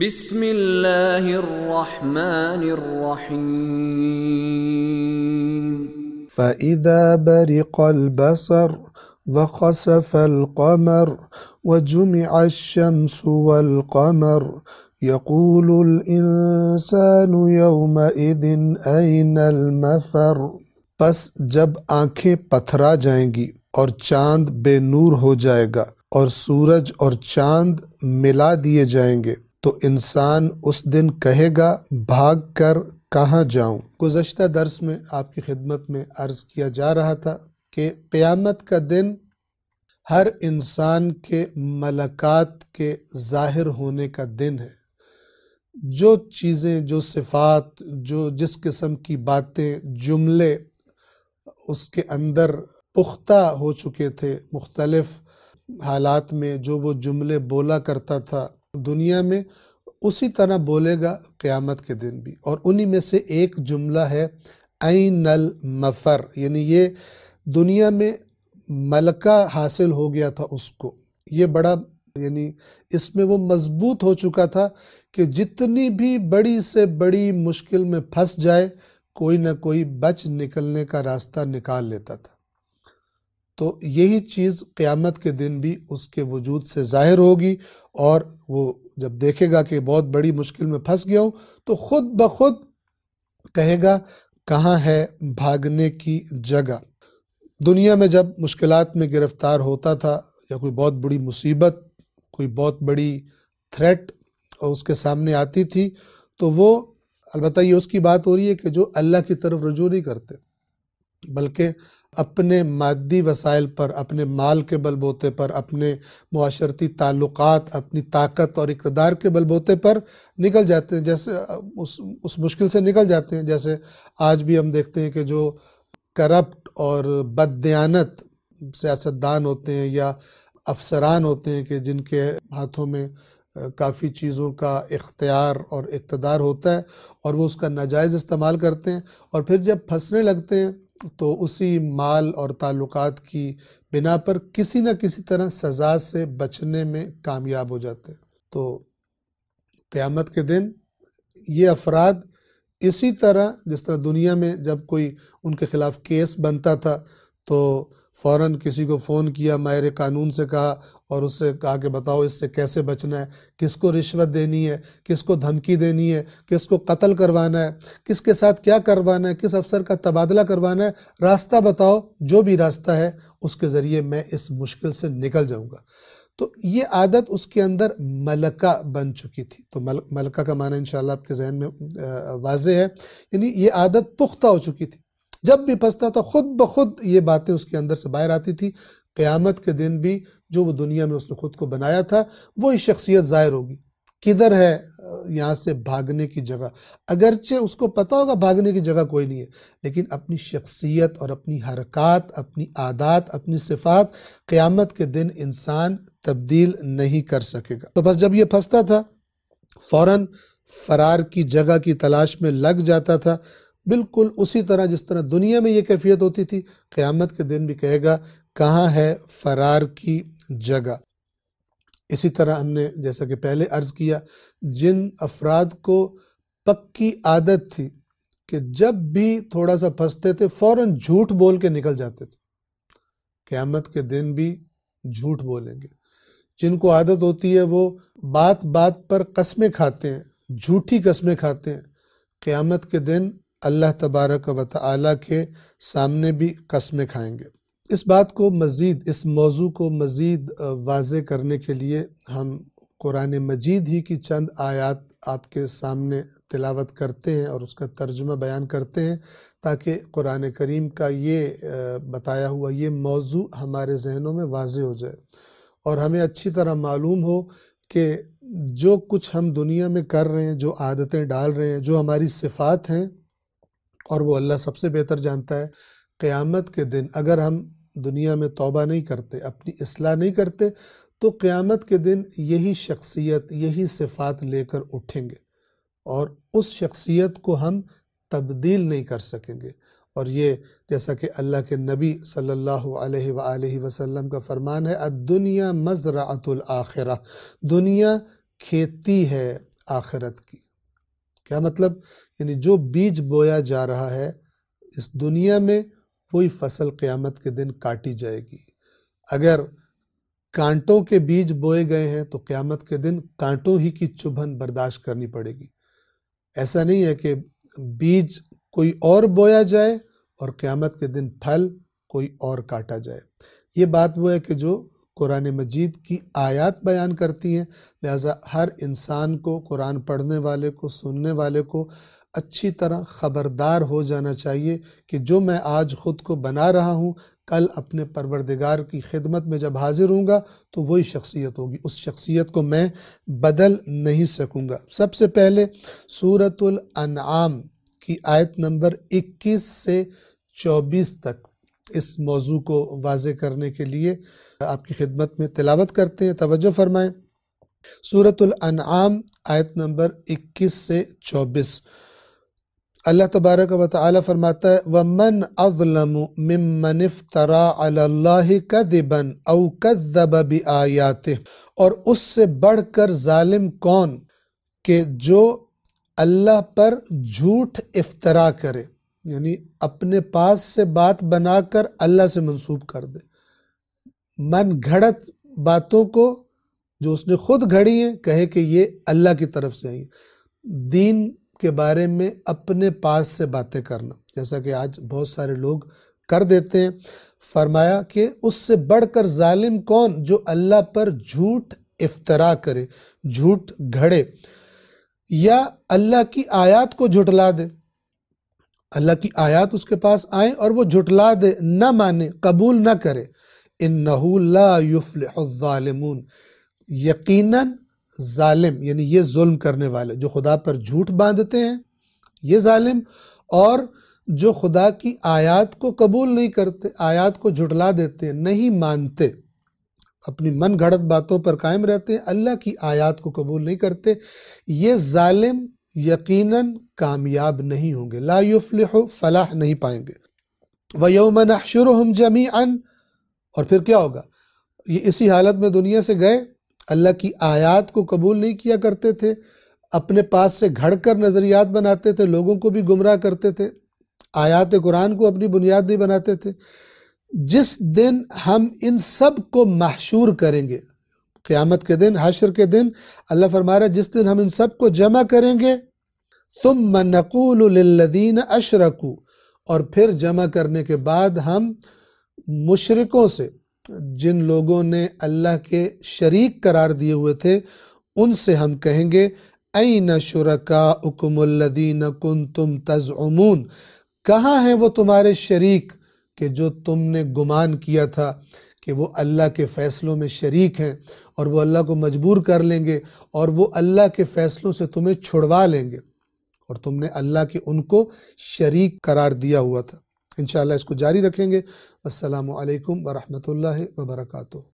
بسم الله الرحمن الرحيم فإذا برق البصر وخسف القمر وجمع الشمس والقمر يقول الإنسان يومئذ أين المفر بس جب آنکھیں پتھرا جائیں گی اور چاند بے نور ہو جائے گا اور سورج اور چاند ملا دیے جائیں گے تو انسان اس دن کہے گا بھاگ کر کہاں جاؤں گزشتہ درس میں آپ کی خدمت میں عرض کیا جا رہا تھا کہ قیامت کا دن ہر انسان کے ملکات کے ظاہر ہونے کا دن ہے جو چیزیں جو صفات جو جس قسم کی باتیں جملے اس کے اندر پختہ ہو چکے تھے مختلف حالات میں جو وہ جملے بولا کرتا تھا دنیا میں اسی طرح بولے گا قیامت کے دن بھی اور انہی میں سے ایک جملہ ہے این المفر یعنی یہ دنیا میں ملکہ حاصل ہو گیا تھا اس کو یہ بڑا یعنی اس میں وہ مضبوط ہو چکا تھا کہ جتنی بھی بڑی سے بڑی مشکل میں پھنس جائے کوئی نہ کوئی بچ نکلنے کا راستہ نکال لیتا تھا تو یہی چیز قیامت کے دن بھی اس کے وجود سے ظاہر ہوگی اور وہ جب دیکھے گا کہ بہت بڑی مشکل میں پھنس گیا ہوں تو خود بخود کہے گا کہاں ہے بھاگنے کی جگہ دنیا میں جب مشکلات میں گرفتار ہوتا تھا یا کوئی بہت بڑی مصیبت کوئی بہت بڑی تھریٹ اس کے سامنے آتی تھی تو وہ البتہ یہ اس کی بات ہو رہی ہے کہ جو اللہ کی طرف رجوع نہیں کرتے بلکہ اپنے مادی وسائل پر اپنے مال کے بل بوتے پر اپنے معاشرتی تعلقات اپنی طاقت اور اقتدار کے بل بوتے پر نکل جاتے ہیں جیسے اس اس مشکل سے نکل جاتے ہیں جیسے آج بھی ہم دیکھتے ہیں کہ جو کرپٹ اور بددیانت سیاستدان ہوتے ہیں یا افسران ہوتے ہیں کہ جن کے ہاتھوں میں کافی چیزوں کا اختیار اور اقتدار ہوتا ہے اور وہ اس کا ناجائز استعمال کرتے ہیں اور پھر جب پھنسنے لگتے ہیں تو اسی مال اور تعلقات کی بنا پر کسی نہ کسی طرح سزا سے بچنے میں کامیاب ہو جاتے ہیں تو قیامت کے دن یہ افراد اسی طرح جس طرح دنیا میں جب کوئی ان کے خلاف کیس بنتا تھا تو فوراً کسی کو فون کیا ماہر قانون سے کہا اور اس سے کہا کہ بتاؤ اس سے کیسے بچنا ہے کس کو رشوت دینی ہے کس کو دھمکی دینی ہے کس کو قتل کروانا ہے کس کے ساتھ کیا کروانا ہے کس افسر کا تبادلہ کروانا ہے راستہ بتاؤ جو بھی راستہ ہے اس کے ذریعے میں اس مشکل سے نکل جاؤں گا تو یہ عادت اس کے اندر ملکہ بن چکی تھی تو ملکہ کا معنی انشاءاللہ آپ کے ذہن میں واضح ہے یعنی یہ عادت پختہ ہو چکی تھی جب بھی پھنستا تھا خود بخود یہ باتیں اس کے اندر سے باہر آتی تھی قیامت کے دن بھی جو وہ دنیا میں اس نے خود کو بنایا تھا وہی شخصیت ظاہر ہوگی کدھر ہے یہاں سے بھاگنے کی جگہ اگرچہ اس کو پتا ہوگا بھاگنے کی جگہ کوئی نہیں ہے لیکن اپنی شخصیت اور اپنی حرکات اپنی عادات اپنی صفات قیامت کے دن انسان تبدیل نہیں کر سکے گا تو بس جب یہ پھنستا تھا فوراً فرار کی جگہ کی تلاش میں لگ جاتا تھا بالکل اسی طرح جس طرح دنیا میں یہ کیفیت ہوتی تھی قیامت کے دن بھی کہے گا کہاں ہے فرار کی جگہ اسی طرح ہم نے جیسا کہ پہلے عرض کیا جن افراد کو پکی عادت تھی کہ جب بھی تھوڑا سا پھنستے تھے فوراً جھوٹ بول کے نکل جاتے تھے قیامت کے دن بھی جھوٹ بولیں گے جن کو عادت ہوتی ہے وہ بات بات پر قسمیں کھاتے ہیں جھوٹی قسمیں کھاتے ہیں قیامت کے دن اللہ تبارک و تعالی کے سامنے بھی قسمیں کھائیں گے اس بات کو مزید اس موضوع کو مزید واضح کرنے کے لیے ہم قرآن مجید ہی کی چند آیات آپ کے سامنے تلاوت کرتے ہیں اور اس کا ترجمہ بیان کرتے ہیں تاکہ قرآن کریم کا یہ بتایا ہوا یہ موضوع ہمارے ذہنوں میں واضح ہو جائے اور ہمیں اچھی طرح معلوم ہو کہ جو کچھ ہم دنیا میں کر رہے ہیں جو عادتیں ڈال رہے ہیں جو ہماری صفات ہیں اور وہ اللہ سب سے بہتر جانتا ہے قیامت کے دن اگر ہم دنیا میں توبہ نہیں کرتے اپنی اصلاح نہیں کرتے تو قیامت کے دن یہی شخصیت یہی صفات لے کر اٹھیں گے اور اس شخصیت کو ہم تبدیل نہیں کر سکیں گے اور یہ جیسا کہ اللہ کے نبی صلی اللہ علیہ وآلہ وسلم کا فرمان ہے الدنیا مزرعت الآخرہ دنیا کھیتی ہے آخرت کی کیا مطلب یعنی جو بیج بویا جا رہا ہے اس دنیا میں وہی فصل قیامت کے دن کاٹی جائے گی اگر کانٹوں کے بیج بوئے گئے ہیں تو قیامت کے دن کانٹوں ہی کی چبھن برداشت کرنی پڑے گی ایسا نہیں ہے کہ بیج کوئی اور بویا جائے اور قیامت کے دن پھل کوئی اور کاٹا جائے یہ بات وہ ہے کہ جو قرآن مجید کی آیات بیان کرتی ہیں لہذا ہر انسان کو قرآن پڑھنے والے کو سننے والے کو اچھی طرح خبردار ہو جانا چاہیے کہ جو میں آج خود کو بنا رہا ہوں کل اپنے پروردگار کی خدمت میں جب حاضر ہوں گا تو وہی شخصیت ہوگی اس شخصیت کو میں بدل نہیں سکوں گا سب سے پہلے سورة الانعام کی آیت نمبر اکیس سے چوبیس تک اس موضوع کو واضح کرنے کے لیے آپ کی خدمت میں تلاوت کرتے ہیں توجہ فرمائیں سورة الانعام آیت نمبر اکیس سے چوبیس اللہ تبارک و تعالی فرماتا ہے وَمَنْ أَظْلَمُ مِمَّنِ افْتَرَى عَلَى اللَّهِ كَذِبًا اَوْ كَذَّبَ بِآیَاتِهِ اور اس سے بڑھ کر ظالم کون کہ جو اللہ پر جھوٹ افترا کرے یعنی اپنے پاس سے بات بنا کر اللہ سے منصوب کر دے من گھڑت باتوں کو جو اس نے خود گھڑی ہیں کہے کہ یہ اللہ کی طرف سے آئی دین کے بارے میں اپنے پاس سے باتیں کرنا جیسا کہ آج بہت سارے لوگ کر دیتے ہیں فرمایا کہ اس سے بڑھ کر ظالم کون جو اللہ پر جھوٹ افترا کرے جھوٹ گھڑے یا اللہ کی آیات کو جھٹلا دے اللہ کی آیات اس کے پاس آئیں اور وہ جھٹلا دے نہ مانے قبول نہ کرے انہو لا الظالمون یقیناً ظالم یعنی یہ ظلم کرنے والے جو خدا پر جھوٹ باندھتے ہیں یہ ظالم اور جو خدا کی آیات کو قبول نہیں کرتے آیات کو جھٹلا دیتے ہیں نہیں مانتے اپنی من گھڑت باتوں پر قائم رہتے ہیں اللہ کی آیات کو قبول نہیں کرتے یہ ظالم یقیناً کامیاب نہیں ہوں گے لا يفلح فلاح نہیں پائیں گے وَيَوْمَ نَحْشُرُهُمْ جَمِيعًا اور پھر کیا ہوگا یہ اسی حالت میں دنیا سے گئے اللہ کی آیات کو قبول نہیں کیا کرتے تھے اپنے پاس سے گھڑ کر نظریات بناتے تھے لوگوں کو بھی گمراہ کرتے تھے آیات قرآن کو اپنی بنیاد نہیں بناتے تھے جس دن ہم ان سب کو محشور کریں گے قیامت کے دن حشر کے دن اللہ فرما رہا ہے جس دن ہم ان سب کو جمع کریں گے ثم نقول للذین اشرکو اور پھر جمع کرنے کے بعد ہم مشرکوں سے جن لوگوں نے اللہ کے شریک قرار دیے ہوئے تھے ان سے ہم کہیں گے این شرکاؤکم الذین کنتم تزعمون کہاں ہیں وہ تمہارے شریک کہ جو تم نے گمان کیا تھا کہ وہ اللہ کے فیصلوں میں شریک ہیں اور وہ اللہ کو مجبور کر لیں گے اور وہ اللہ کے فیصلوں سے تمہیں چھڑوا لیں گے اور تم نے اللہ کے ان کو شریک قرار دیا ہوا تھا انشاءاللہ اس کو جاری رکھیں گے السلام علیکم ورحمۃ اللہ وبرکاتہ